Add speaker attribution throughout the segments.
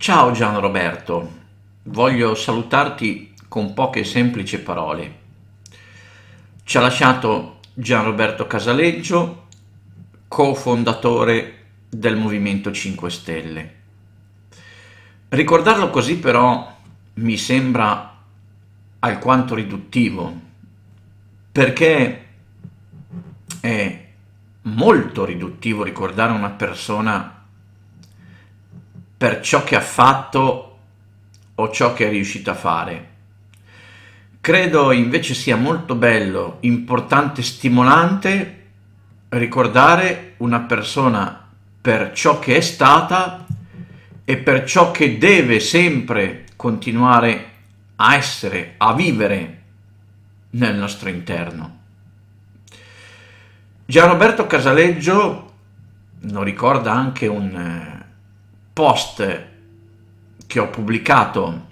Speaker 1: Ciao Gian Roberto, voglio salutarti con poche semplici parole. Ci ha lasciato Gian Roberto Casaleggio, cofondatore del Movimento 5 Stelle. Ricordarlo così però mi sembra alquanto riduttivo, perché è molto riduttivo ricordare una persona per ciò che ha fatto o ciò che è riuscito a fare. Credo invece sia molto bello, importante, stimolante ricordare una persona per ciò che è stata e per ciò che deve sempre continuare a essere, a vivere nel nostro interno. Gianroberto Casaleggio lo ricorda anche un eh, post che ho pubblicato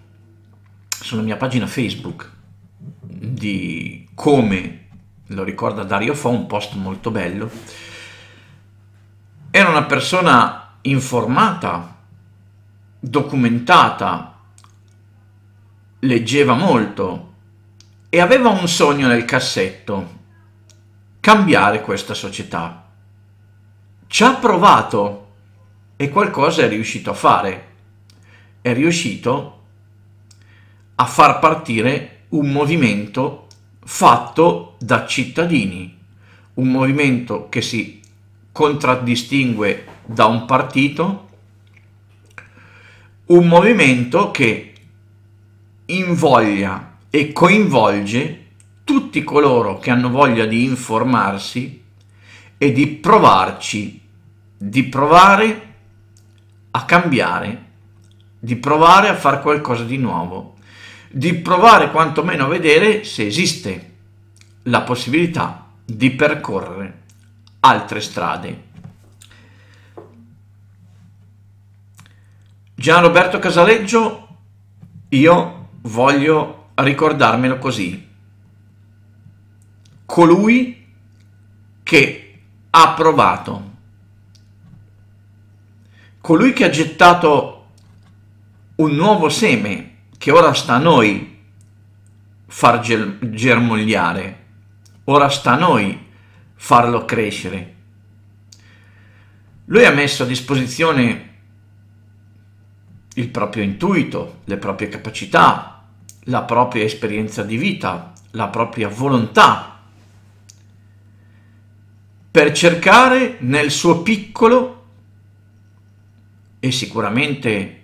Speaker 1: sulla mia pagina Facebook di come lo ricorda Dario Fo, un post molto bello. Era una persona informata, documentata, leggeva molto e aveva un sogno nel cassetto, cambiare questa società. Ci ha provato e qualcosa è riuscito a fare. È riuscito a far partire un movimento fatto da cittadini, un movimento che si contraddistingue da un partito, un movimento che invoglia e coinvolge tutti coloro che hanno voglia di informarsi e di provarci, di provare a cambiare, di provare a fare qualcosa di nuovo, di provare quantomeno a vedere se esiste la possibilità di percorrere altre strade. Gianroberto Casaleggio, io voglio ricordarmelo così, colui che ha provato colui che ha gettato un nuovo seme che ora sta a noi far germogliare, ora sta a noi farlo crescere. Lui ha messo a disposizione il proprio intuito, le proprie capacità, la propria esperienza di vita, la propria volontà, per cercare nel suo piccolo e sicuramente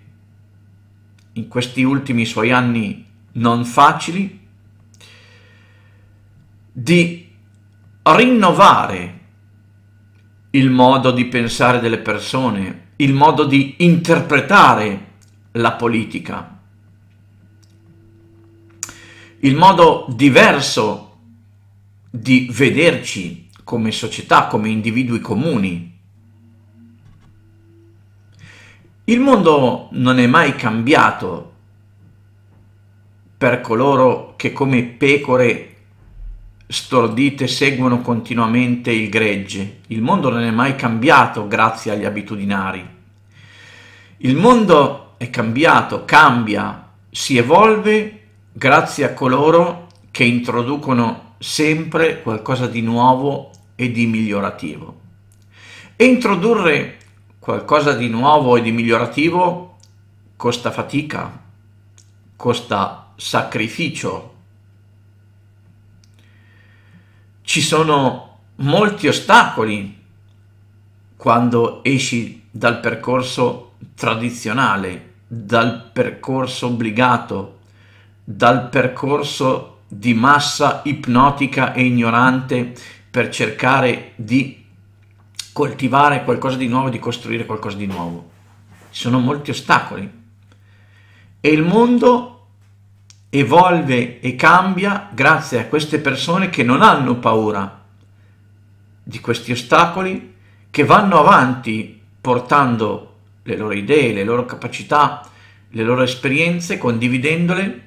Speaker 1: in questi ultimi suoi anni non facili, di rinnovare il modo di pensare delle persone, il modo di interpretare la politica, il modo diverso di vederci come società, come individui comuni. Il mondo non è mai cambiato per coloro che come pecore stordite seguono continuamente il gregge. Il mondo non è mai cambiato grazie agli abitudinari. Il mondo è cambiato, cambia, si evolve grazie a coloro che introducono sempre qualcosa di nuovo e di migliorativo. E introdurre qualcosa di nuovo e di migliorativo costa fatica, costa sacrificio. Ci sono molti ostacoli quando esci dal percorso tradizionale, dal percorso obbligato, dal percorso di massa ipnotica e ignorante per cercare di coltivare qualcosa di nuovo, di costruire qualcosa di nuovo. Ci sono molti ostacoli. E il mondo evolve e cambia grazie a queste persone che non hanno paura di questi ostacoli, che vanno avanti portando le loro idee, le loro capacità, le loro esperienze, condividendole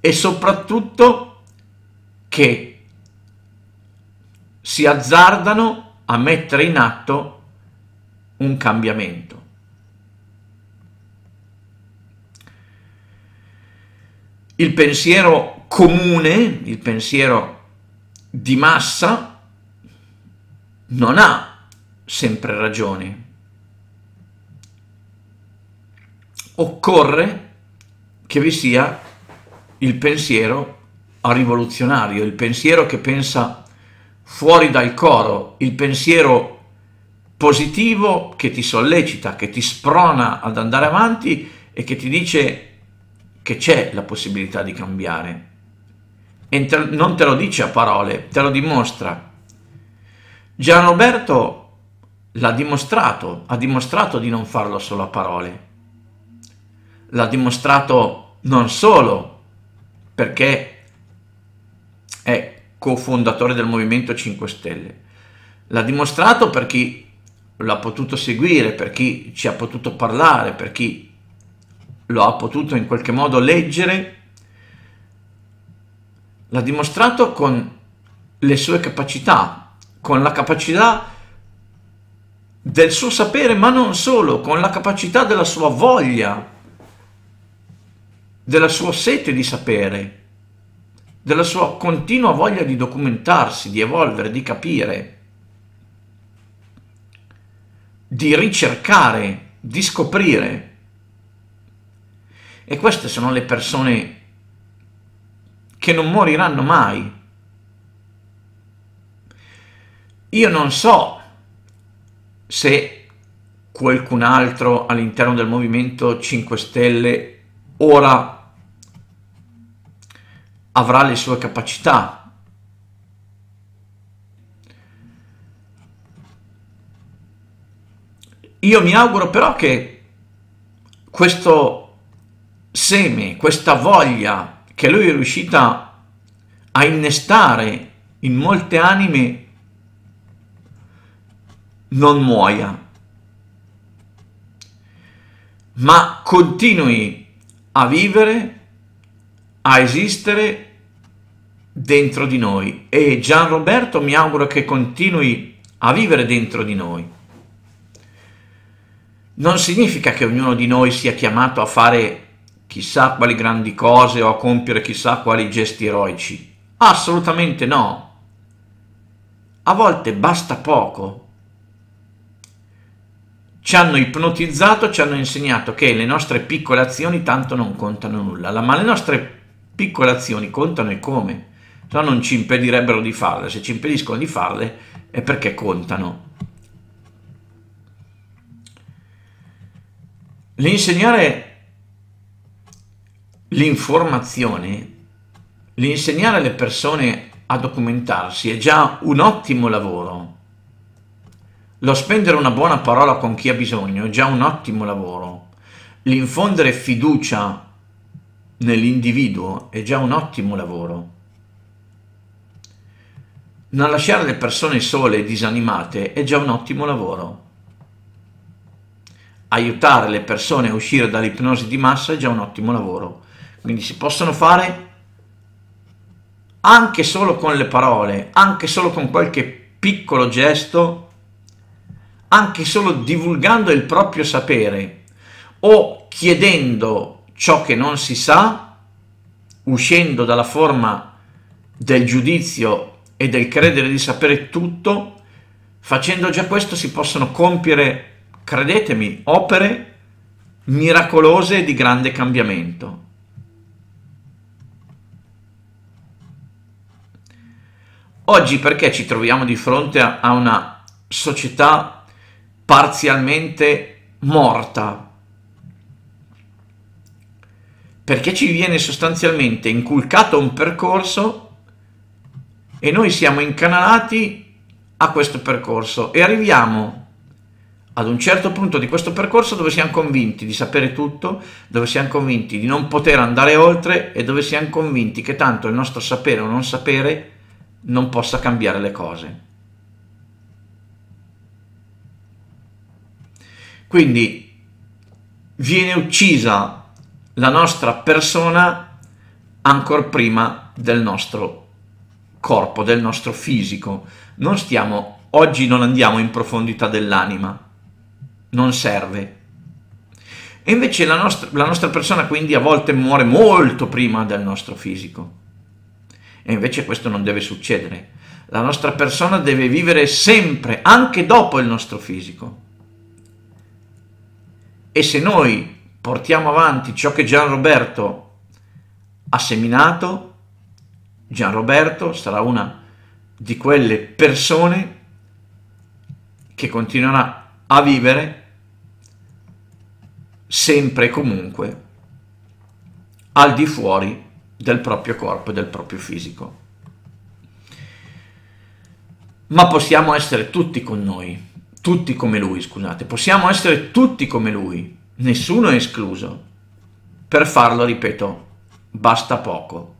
Speaker 1: e soprattutto che si azzardano a mettere in atto un cambiamento. Il pensiero comune, il pensiero di massa, non ha sempre ragione. Occorre che vi sia il pensiero rivoluzionario, il pensiero che pensa fuori dal coro il pensiero positivo che ti sollecita, che ti sprona ad andare avanti e che ti dice che c'è la possibilità di cambiare. E te, non te lo dice a parole, te lo dimostra. Gianroberto l'ha dimostrato, ha dimostrato di non farlo solo a parole. L'ha dimostrato non solo perché è cofondatore del Movimento 5 Stelle. L'ha dimostrato per chi l'ha potuto seguire, per chi ci ha potuto parlare, per chi lo ha potuto in qualche modo leggere, l'ha dimostrato con le sue capacità, con la capacità del suo sapere, ma non solo, con la capacità della sua voglia, della sua sete di sapere della sua continua voglia di documentarsi, di evolvere, di capire, di ricercare, di scoprire. E queste sono le persone che non moriranno mai. Io non so se qualcun altro all'interno del Movimento 5 Stelle ora avrà le sue capacità. Io mi auguro però che questo seme, questa voglia che lui è riuscita a innestare in molte anime non muoia, ma continui a vivere a esistere dentro di noi e Gianroberto mi auguro che continui a vivere dentro di noi. Non significa che ognuno di noi sia chiamato a fare chissà quali grandi cose o a compiere chissà quali gesti eroici. Assolutamente no. A volte basta poco. Ci hanno ipnotizzato, ci hanno insegnato che le nostre piccole azioni tanto non contano nulla, ma le nostre Piccole azioni contano e come? Se no non ci impedirebbero di farle, se ci impediscono di farle è perché contano. L'insegnare l'informazione, l'insegnare le persone a documentarsi è già un ottimo lavoro. Lo spendere una buona parola con chi ha bisogno è già un ottimo lavoro. L'infondere fiducia nell'individuo è già un ottimo lavoro. Non lasciare le persone sole e disanimate è già un ottimo lavoro. Aiutare le persone a uscire dall'ipnosi di massa è già un ottimo lavoro. Quindi si possono fare anche solo con le parole, anche solo con qualche piccolo gesto, anche solo divulgando il proprio sapere o chiedendo ciò che non si sa, uscendo dalla forma del giudizio e del credere di sapere tutto, facendo già questo si possono compiere, credetemi, opere miracolose e di grande cambiamento. Oggi perché ci troviamo di fronte a una società parzialmente morta, perché ci viene sostanzialmente inculcato un percorso e noi siamo incanalati a questo percorso e arriviamo ad un certo punto di questo percorso dove siamo convinti di sapere tutto, dove siamo convinti di non poter andare oltre e dove siamo convinti che tanto il nostro sapere o non sapere non possa cambiare le cose. Quindi viene uccisa la nostra persona ancora prima del nostro corpo, del nostro fisico. Non stiamo, oggi non andiamo in profondità dell'anima, non serve. E invece la nostra, la nostra persona quindi a volte muore molto prima del nostro fisico. E invece questo non deve succedere. La nostra persona deve vivere sempre, anche dopo il nostro fisico. E se noi portiamo avanti ciò che Gianroberto ha seminato, Gianroberto sarà una di quelle persone che continuerà a vivere sempre e comunque al di fuori del proprio corpo e del proprio fisico. Ma possiamo essere tutti con noi, tutti come lui, scusate, possiamo essere tutti come lui, nessuno è escluso. Per farlo, ripeto, basta poco.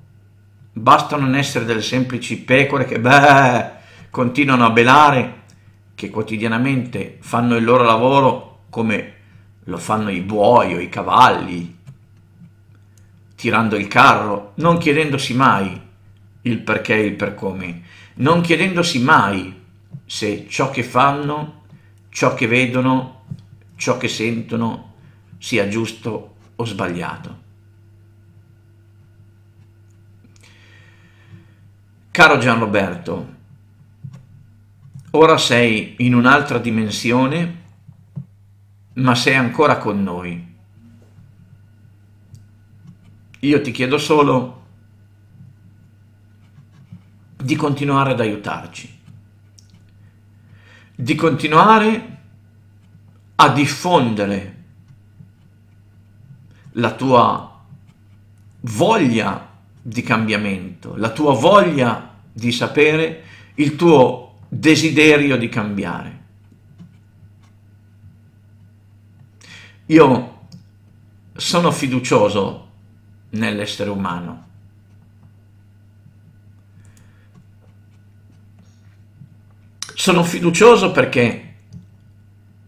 Speaker 1: Basta non essere delle semplici pecore che beh, continuano a belare, che quotidianamente fanno il loro lavoro come lo fanno i buoi o i cavalli, tirando il carro, non chiedendosi mai il perché e il per come, non chiedendosi mai se ciò che fanno, ciò che vedono, ciò che sentono sia giusto o sbagliato. Caro Gianroberto, ora sei in un'altra dimensione, ma sei ancora con noi. Io ti chiedo solo di continuare ad aiutarci, di continuare a diffondere la tua voglia di cambiamento, la tua voglia di sapere, il tuo desiderio di cambiare. Io sono fiducioso nell'essere umano. Sono fiducioso perché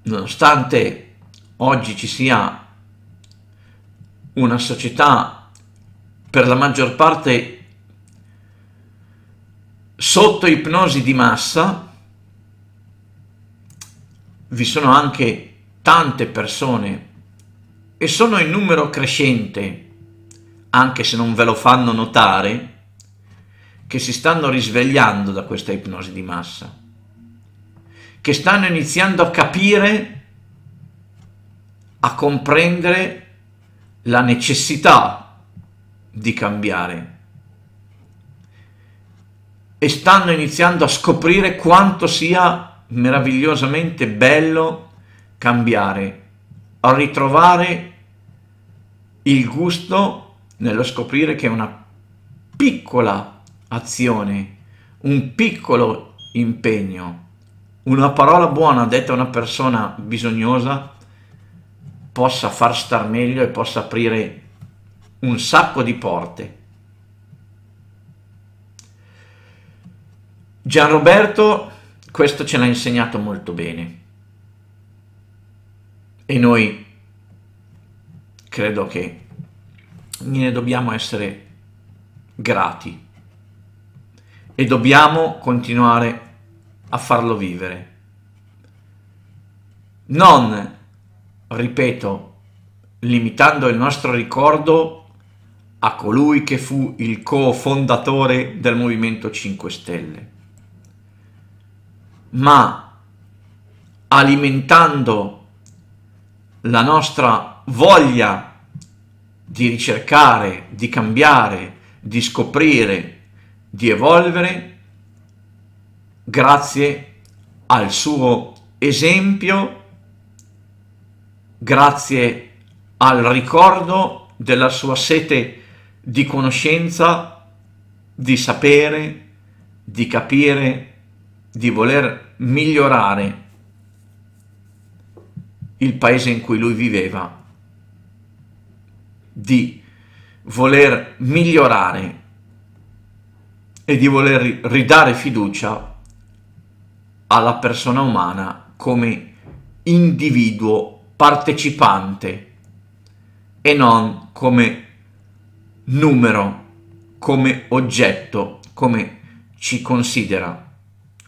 Speaker 1: nonostante oggi ci sia una società per la maggior parte sotto ipnosi di massa, vi sono anche tante persone e sono in numero crescente, anche se non ve lo fanno notare, che si stanno risvegliando da questa ipnosi di massa, che stanno iniziando a capire, a comprendere la necessità di cambiare e stanno iniziando a scoprire quanto sia meravigliosamente bello cambiare, a ritrovare il gusto nello scoprire che una piccola azione, un piccolo impegno, una parola buona detta a una persona bisognosa possa far star meglio e possa aprire un sacco di porte. Gianroberto questo ce l'ha insegnato molto bene e noi credo che ne dobbiamo essere grati e dobbiamo continuare a farlo vivere. Non ripeto, limitando il nostro ricordo a colui che fu il cofondatore del Movimento 5 Stelle, ma alimentando la nostra voglia di ricercare, di cambiare, di scoprire, di evolvere, grazie al suo esempio grazie al ricordo della sua sete di conoscenza, di sapere, di capire, di voler migliorare il paese in cui lui viveva, di voler migliorare e di voler ridare fiducia alla persona umana come individuo partecipante e non come numero, come oggetto, come ci considera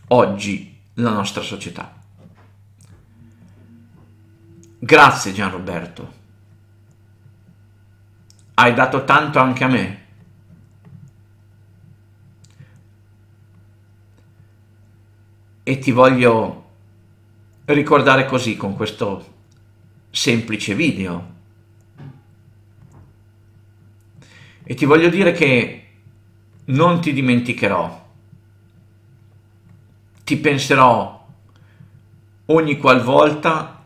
Speaker 1: oggi la nostra società. Grazie Gianroberto, hai dato tanto anche a me. E ti voglio ricordare così con questo semplice video. E ti voglio dire che non ti dimenticherò, ti penserò ogni qualvolta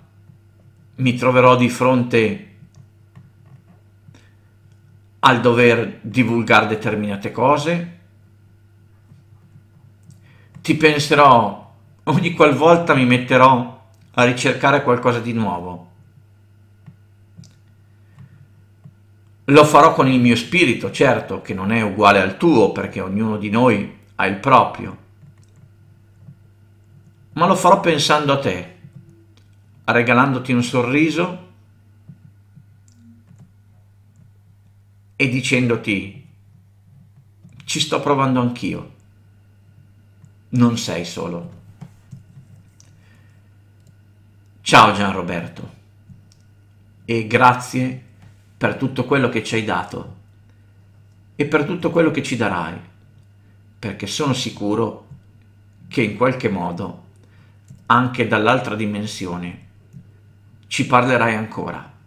Speaker 1: mi troverò di fronte al dover divulgare determinate cose, ti penserò ogni qualvolta mi metterò a ricercare qualcosa di nuovo. Lo farò con il mio spirito, certo, che non è uguale al tuo, perché ognuno di noi ha il proprio, ma lo farò pensando a te, regalandoti un sorriso e dicendoti ci sto provando anch'io, non sei solo. Ciao Gian Roberto e grazie per tutto quello che ci hai dato e per tutto quello che ci darai, perché sono sicuro che in qualche modo, anche dall'altra dimensione, ci parlerai ancora.